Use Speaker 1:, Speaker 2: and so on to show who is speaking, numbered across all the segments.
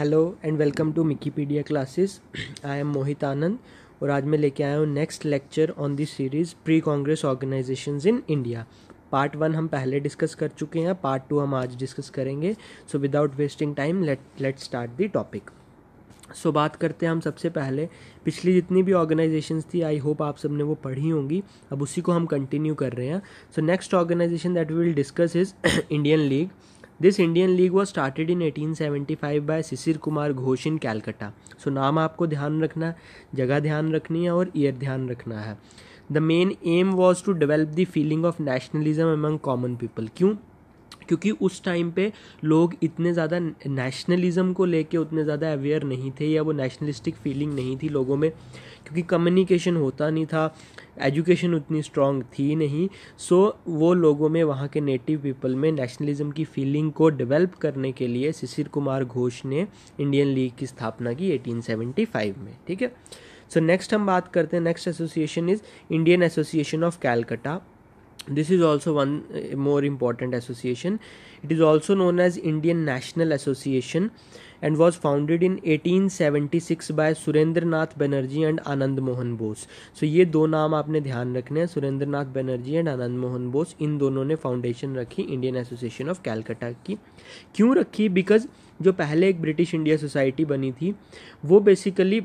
Speaker 1: hello and welcome to Mikipedia classes I am Mohit Anand और आज मैं लेके आया हूँ next lecture on this series pre Congress organisations in India part one हम पहले डिस्कस कर चुके हैं पार्ट टू हम आज डिस्कस करेंगे so without wasting time let let start the topic so बात करते हैं हम सबसे पहले पिछली जितनी भी ऑर्गेनाइजेशंस थी आई होप आप सब ने वो पढ़ी होंगी अब उसी को हम कंटिन्यू कर रहे हैं so next organisation that we will discuss is Indian league league was League in eighteen seventy 1875 by Shishir Kumar Ghosh in Calcutta so नाम आपको ध्यान रखना है जगह ध्यान रखनी है और ईयर ध्यान रखना है the main aim was to develop the feeling of nationalism among common people क्यों क्योंकि उस टाइम पे लोग इतने ज़्यादा नेशनलिज्म को लेके उतने ज़्यादा अवेयर नहीं थे या वो नेशनलिस्टिक फीलिंग नहीं थी लोगों में क्योंकि कम्युनिकेशन होता नहीं था एजुकेशन उतनी स्ट्रॉन्ग थी नहीं सो वो लोगों में वहाँ के नेटिव पीपल में नेशनलिज्म की फीलिंग को डेवलप करने के लिए शिशिर कुमार घोष ने इंडियन लीग की स्थापना की 1875 में ठीक है सो नेक्स्ट हम बात करते हैं next association is Indian association of Calcutta this is also one uh, more important association it is also known as indian national association and was founded in 1876 by Surendranath Banerjee and Anand Mohan Bose so ये दो नाम आपने ध्यान रखने हैं सुरेंद्रनाथ बनर्जी एंड आनंद मोहन बोस इन दोनों ने फाउंडेशन रखी इंडियन एसोसिएशन ऑफ कैलकाटा की क्यों रखी बिकॉज जो पहले एक ब्रिटिश इंडिया सोसाइटी बनी थी वो बेसिकली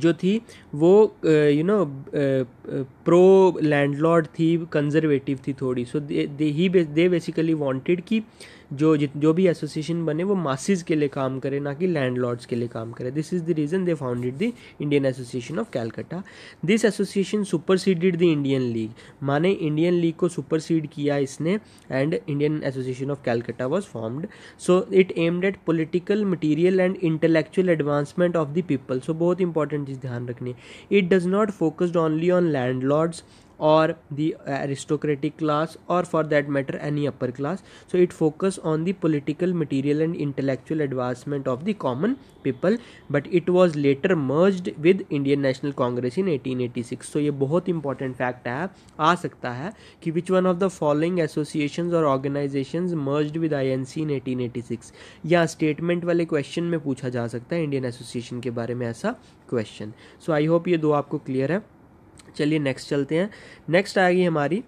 Speaker 1: जो थी वो यू नो प्रो लैंडलॉर्ड थी कंजर्वेटिव थी थोड़ी सो दे ही दे बेसिकली वांटेड कि जो जित जो भी एसोसिएशन बने वो मासिस के लिए काम करे ना कि लैंडलॉर्ड्स के लिए काम करे this is the reason they founded the Indian association of Calcutta this association superseded the Indian league माने इंडियन लीग को सुपरसीड किया इसने and Indian association of Calcutta was formed so it aimed at political material and intellectual advancement of the people so बहुत important चीज़ ध्यान रखनी it does not focused only on lords or the aristocratic class or for that matter any upper class so it focused on the political material and intellectual advancement of the common people but it was later merged with indian national congress in 1886 so ये बहुत important fact है आ सकता है कि which one of the following association और organisation merged with I N C in eighteen eighty six या statement वाले question में पूछा जा सकता है इंडियन एसोसिएशन के बारे में ऐसा क्वेश्चन सो आई होप ये दो आपको क्लियर है चलिए नेक्स्ट चलते हैं नेक्स्ट आएगी हमारी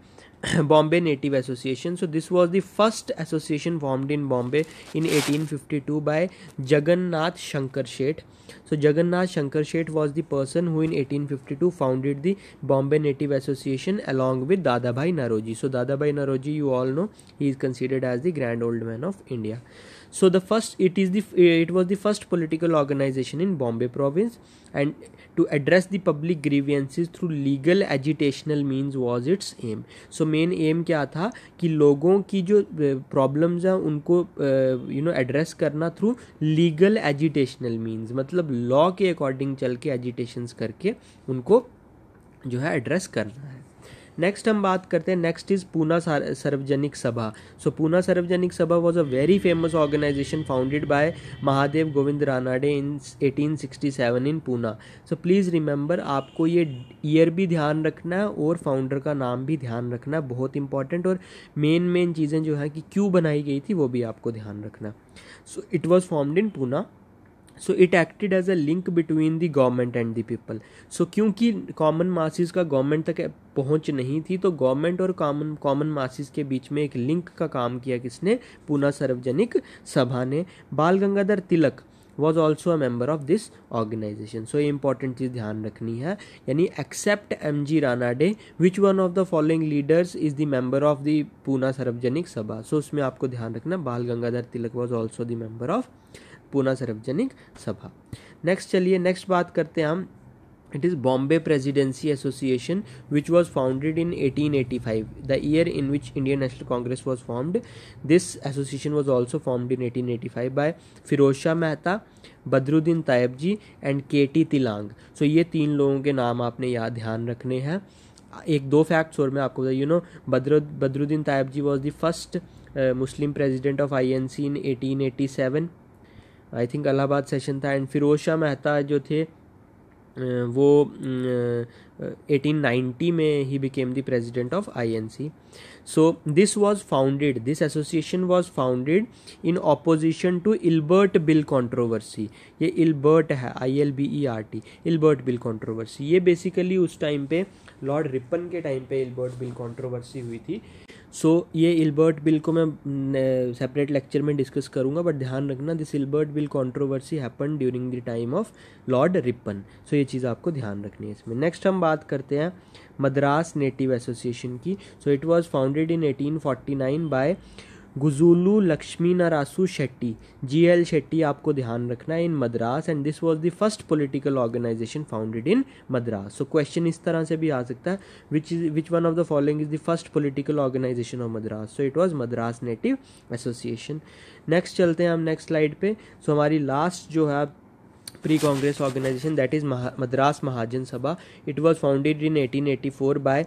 Speaker 1: Bombay native association so this was the first association formed in Bombay in 1852 by Jagannath Shankar Sheth so Jagannath Shankar Sheth was the person who in 1852 founded the Bombay native association along with Dadabhai Naoroji so Dadabhai Naoroji you all know he is considered as the grand old man of India so the first it is the it was the first political organization in bombay province and to address the public grievances through legal agitational means was its aim so main aim kya tha ki logon ki jo problems hai unko uh, you know address karna through legal agitational means matlab law ke according chal ke agitations karke unko jo hai address karna hai next हम बात करते हैं next is Poona Sarvajanik Sabha so Poona Sarvajanik Sabha was a very famous organisation founded by Mahadev Govind Ranade in 1867 in Poona so please remember आपको ये year भी ध्यान रखना है और फाउंडर का नाम भी ध्यान रखना है बहुत इंपॉर्टेंट और मेन मेन चीज़ें जो है कि क्यों बनाई गई थी वो भी आपको ध्यान रखना so it was formed in Poona so it acted as a link between the government and the people so क्योंकि कॉमन मासिस का गवर्नमेंट तक पहुंच नहीं थी तो गवर्नमेंट और कॉमन कॉमन मासिस के बीच में एक लिंक का काम किया किसने पूना सार्वजनिक सभा ने Bal Gangadhar Tilak was also a member of this organisation so ये इंपॉर्टेंट चीज़ ध्यान रखनी है यानी except M G Ranade which one of the following leaders is the member of the Poona Sarvajanik Sabha so उसमें आपको ध्यान रखना Bal Gangadhar Tilak was also the member of Pune Sarvajanik Sabha next चलिए नेक्स्ट बात करते हैं हम it is Bombay presidency association which was founded in eighteen eighty five the year in which Indian National Congress was formed this association was also formed in eighteen eighty five by Firoz Shah Mehta Badruddin Tyabji and K T Telang so ये तीन लोगों के नाम आपने याद ध्यान रखने हैं एक दो फैक्ट्स और मैं आपको बताइए you know Badrud Badruddin Tyabji was the first Muslim president of I N C in eighteen eighty seven I think Allahabad session था एंड फिरोज शाह मेहता जो थे वो 1890 में ही became the president of INC so this was founded this association was founded in opposition to Ilbert bill controversy ये Ilbert है I L B E R T Ilbert bill controversy ये basically उस time पे Lord Ripon के time पे Ilbert bill controversy हुई थी so so, ये इल्बर्ट बिल को मैं सेपरेट लेक्चर में डिस्कस करूँगा बट ध्यान रखना this Ilbert bill controversy happen during the time of Lord Ripon so ये चीज़ आपको ध्यान रखनी है इसमें नेक्स्ट हम बात करते हैं मद्रास नेटिव एसोसिएशन की so it was founded in eighteen forty nine by Gazulu Lakshmi Narasu Chetty G L Chetty आपको ध्यान रखना है in Madras and this was the first political organisation founded in Madras so question इस तरह से भी आ सकता है which is which one of the following is the first political organisation of Madras so it was Madras native association next चलते हैं हम नेक्स्ट स्लाइड पे सो so, हमारी लास्ट जो है pre Congress organisation that is Madras Mahajan Sabha it was founded in 1884 by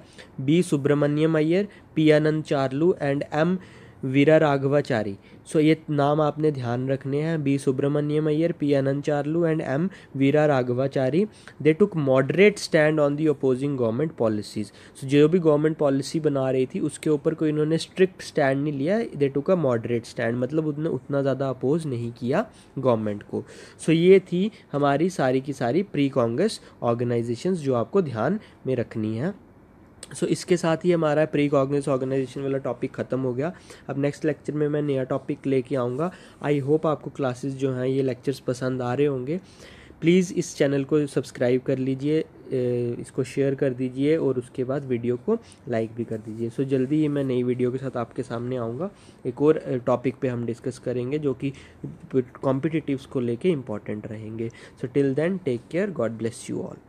Speaker 1: B Subramaniam Iyer P Anand Charlu and M Veera Raghavachari सो ये नाम आपने ध्यान रखने हैं B Subramaniam Iyer P Ananth Charlu and M Veera Raghavachari they took moderate stand on the opposing government policies so जो भी गवर्नमेंट पॉलिसी बना रही थी उसके ऊपर कोई इन्होंने स्ट्रिक्ट स्टैंड नहीं लिया दे टुक अ मॉडरेट स्टैंड मतलब उन्होंने उतना ज़्यादा अपोज नहीं किया गवर्नमेंट को सो so ये थी हमारी सारी की सारी प्री कांग्रेस ऑर्गेनाइजेशन जो आपको ध्यान में रखनी है सो so, इसके साथ ही हमारा प्री कॉग्निस ऑर्गेनाइजेशन वाला टॉपिक ख़त्म हो गया अब नेक्स्ट लेक्चर में मैं नया टॉपिक लेके आऊँगा आई होप आपको क्लासेस जो हैं ये लेक्चर्स पसंद आ रहे होंगे प्लीज़ इस चैनल को सब्सक्राइब कर लीजिए इसको शेयर कर दीजिए और उसके बाद वीडियो को लाइक भी कर दीजिए सो so, जल्दी ही मैं नई वीडियो के साथ आपके सामने आऊँगा एक और टॉपिक पे हम डिस्कस करेंगे जो कि कॉम्पिटिटिवस को लेके इम्पॉर्टेंट रहेंगे so till then take care God bless you all